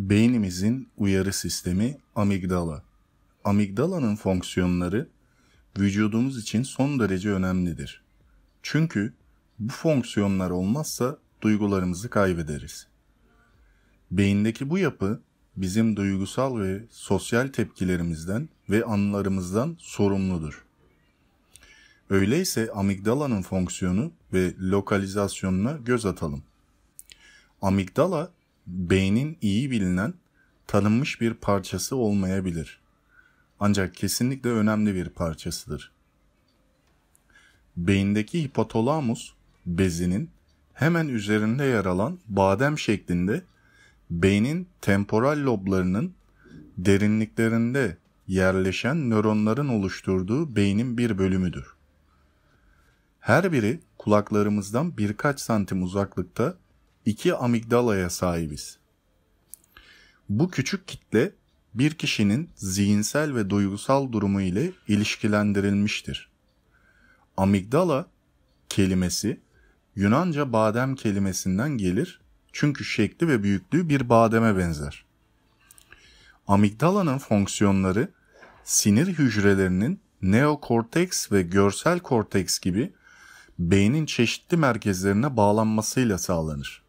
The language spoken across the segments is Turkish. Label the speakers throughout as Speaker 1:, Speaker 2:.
Speaker 1: beynimizin uyarı sistemi amigdala. Amigdalanın fonksiyonları vücudumuz için son derece önemlidir. Çünkü bu fonksiyonlar olmazsa duygularımızı kaybederiz. Beyindeki bu yapı bizim duygusal ve sosyal tepkilerimizden ve anılarımızdan sorumludur. Öyleyse amigdalanın fonksiyonu ve lokalizasyonuna göz atalım. Amigdala beynin iyi bilinen, tanınmış bir parçası olmayabilir. Ancak kesinlikle önemli bir parçasıdır. Beyindeki hipotalamus bezinin hemen üzerinde yer alan badem şeklinde beynin temporal loblarının derinliklerinde yerleşen nöronların oluşturduğu beynin bir bölümüdür. Her biri kulaklarımızdan birkaç santim uzaklıkta iki amigdalaya sahibiz. Bu küçük kitle bir kişinin zihinsel ve duygusal durumu ile ilişkilendirilmiştir. Amigdala kelimesi Yunanca badem kelimesinden gelir çünkü şekli ve büyüklüğü bir bademe benzer. Amigdalanın fonksiyonları sinir hücrelerinin neokorteks ve görsel korteks gibi beynin çeşitli merkezlerine bağlanmasıyla sağlanır.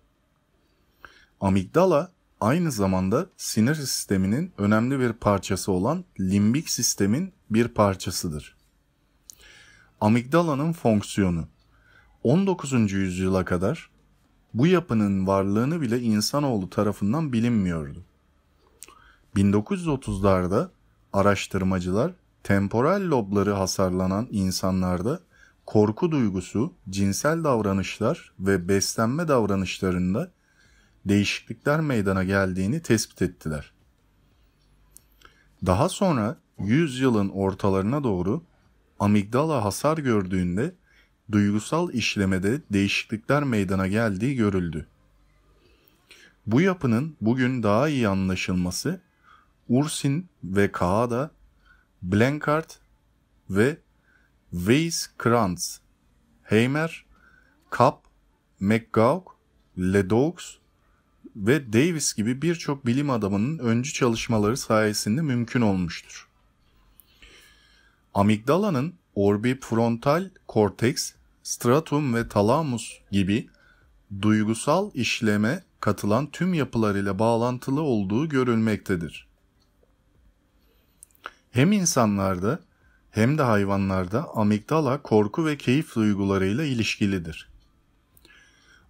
Speaker 1: Amigdala aynı zamanda sinir sisteminin önemli bir parçası olan limbik sistemin bir parçasıdır. Amigdalanın fonksiyonu 19. yüzyıla kadar bu yapının varlığını bile insanoğlu tarafından bilinmiyordu. 1930'larda araştırmacılar temporal lobları hasarlanan insanlarda korku duygusu, cinsel davranışlar ve beslenme davranışlarında değişiklikler meydana geldiğini tespit ettiler. Daha sonra 100 yılın ortalarına doğru amigdala hasar gördüğünde duygusal işlemede değişiklikler meydana geldiği görüldü. Bu yapının bugün daha iyi anlaşılması Ursin ve Kaada, Blankard ve Weiss-Kranz, Heimer, Kapp, McGaug, Ledoux ve Davis gibi birçok bilim adamının öncü çalışmaları sayesinde mümkün olmuştur. Amigdalanın orbifrontal korteks, stratum ve talamus gibi duygusal işleme katılan tüm yapılarıyla bağlantılı olduğu görülmektedir. Hem insanlarda hem de hayvanlarda amigdala korku ve keyif duygularıyla ilişkilidir.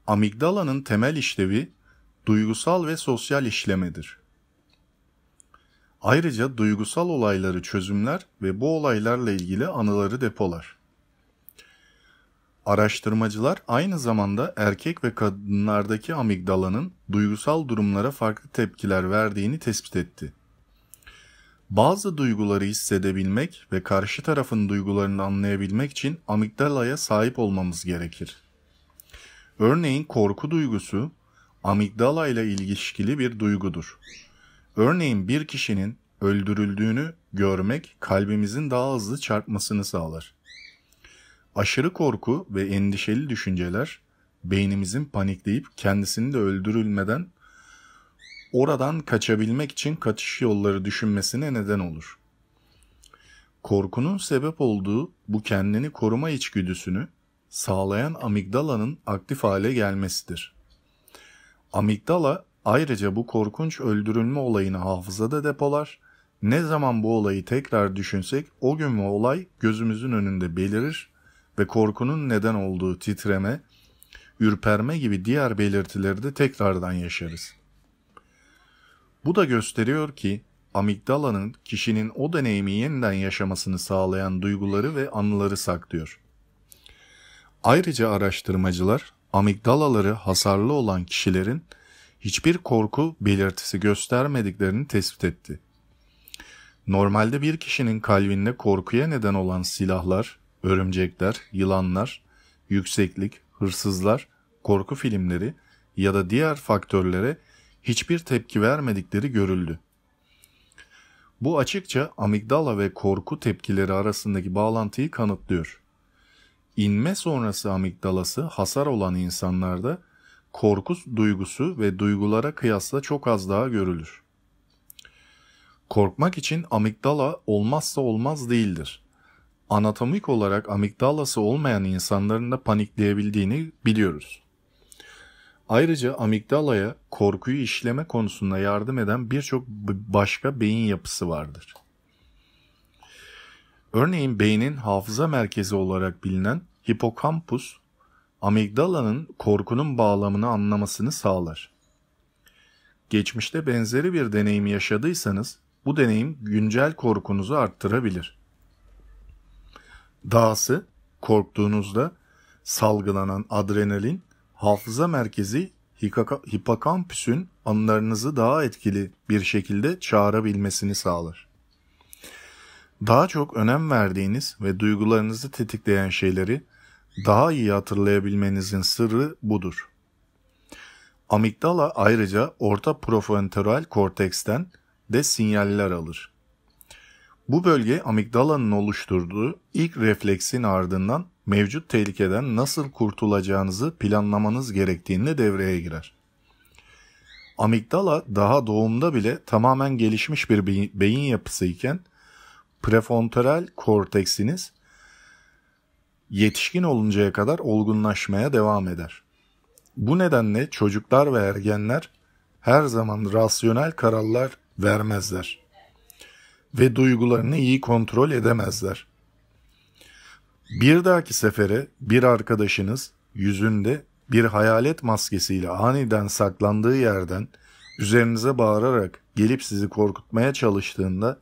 Speaker 1: Amigdalanın temel işlevi duygusal ve sosyal işlemedir. Ayrıca duygusal olayları çözümler ve bu olaylarla ilgili anıları depolar. Araştırmacılar aynı zamanda erkek ve kadınlardaki amigdalanın duygusal durumlara farklı tepkiler verdiğini tespit etti. Bazı duyguları hissedebilmek ve karşı tarafın duygularını anlayabilmek için amigdalaya sahip olmamız gerekir. Örneğin korku duygusu amigdala ile ilişkili bir duygudur. Örneğin bir kişinin öldürüldüğünü görmek kalbimizin daha hızlı çarpmasını sağlar. Aşırı korku ve endişeli düşünceler beynimizin panikleyip kendisini de öldürülmeden oradan kaçabilmek için kaçış yolları düşünmesine neden olur. Korkunun sebep olduğu bu kendini koruma içgüdüsünü sağlayan amigdalanın aktif hale gelmesidir. Amigdala ayrıca bu korkunç öldürülme olayını hafızada depolar. Ne zaman bu olayı tekrar düşünsek o gün ve olay gözümüzün önünde belirir ve korkunun neden olduğu titreme, ürperme gibi diğer belirtileri de tekrardan yaşarız. Bu da gösteriyor ki amigdalanın kişinin o deneyimi yeniden yaşamasını sağlayan duyguları ve anıları saklıyor. Ayrıca araştırmacılar amigdalaları hasarlı olan kişilerin hiçbir korku belirtisi göstermediklerini tespit etti. Normalde bir kişinin kalbinde korkuya neden olan silahlar, örümcekler, yılanlar, yükseklik, hırsızlar, korku filmleri ya da diğer faktörlere hiçbir tepki vermedikleri görüldü. Bu açıkça amigdala ve korku tepkileri arasındaki bağlantıyı kanıtlıyor. İnme sonrası amigdalası hasar olan insanlarda korku duygusu ve duygulara kıyasla çok az daha görülür. Korkmak için amigdala olmazsa olmaz değildir. Anatomik olarak amigdalası olmayan insanların da panikleyebildiğini biliyoruz. Ayrıca amigdalaya korkuyu işleme konusunda yardım eden birçok başka beyin yapısı vardır. Örneğin beynin hafıza merkezi olarak bilinen hipokampus amigdalanın korkunun bağlamını anlamasını sağlar. Geçmişte benzeri bir deneyimi yaşadıysanız bu deneyim güncel korkunuzu arttırabilir. Dahası korktuğunuzda salgılanan adrenalin hafıza merkezi hipokampüsün anılarınızı daha etkili bir şekilde çağırabilmesini sağlar. Daha çok önem verdiğiniz ve duygularınızı tetikleyen şeyleri daha iyi hatırlayabilmenizin sırrı budur. Amigdala ayrıca orta prefrontal korteksten de sinyaller alır. Bu bölge amigdalanın oluşturduğu ilk refleksin ardından mevcut tehlikeden nasıl kurtulacağınızı planlamanız gerektiğinde devreye girer. Amigdala daha doğumda bile tamamen gelişmiş bir beyin yapısı iken prefrontal korteksiniz yetişkin oluncaya kadar olgunlaşmaya devam eder. Bu nedenle çocuklar ve ergenler her zaman rasyonel kararlar vermezler ve duygularını iyi kontrol edemezler. Bir dahaki sefere bir arkadaşınız yüzünde bir hayalet maskesiyle aniden saklandığı yerden üzerinize bağırarak gelip sizi korkutmaya çalıştığında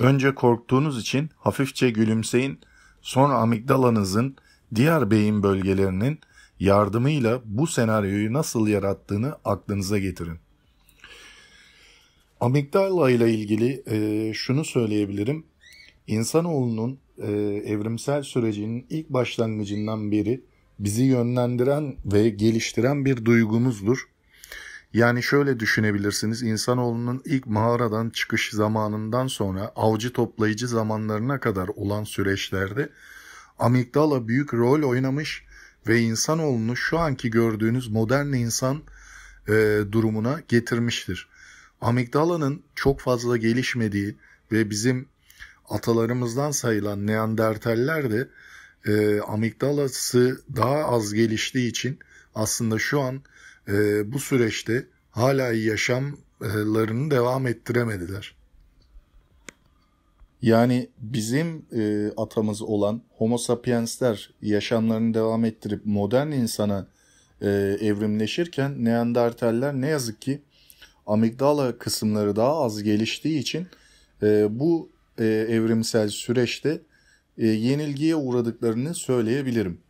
Speaker 1: önce korktuğunuz için hafifçe gülümseyin sonra amigdalanızın diğer beyin bölgelerinin yardımıyla bu senaryoyu nasıl yarattığını aklınıza getirin. Amigdala ile ilgili e, şunu söyleyebilirim. İnsanoğlunun e, evrimsel sürecinin ilk başlangıcından beri bizi yönlendiren ve geliştiren bir duygumuzdur. Yani şöyle düşünebilirsiniz insanoğlunun ilk mağaradan çıkış zamanından sonra avcı toplayıcı zamanlarına kadar olan süreçlerde amigdala büyük rol oynamış ve insanoğlunu şu anki gördüğünüz modern insan e, durumuna getirmiştir. Amigdalanın çok fazla gelişmediği ve bizim atalarımızdan sayılan Neandertaller de e, amigdalası daha az geliştiği için aslında şu an e, bu süreçte hala yaşamlarını devam ettiremediler. Yani bizim e, atamız olan Homo sapiensler yaşamlarını devam ettirip modern insana e, evrimleşirken Neandertaller ne yazık ki amigdala kısımları daha az geliştiği için e, bu e, evrimsel süreçte e, yenilgiye uğradıklarını söyleyebilirim.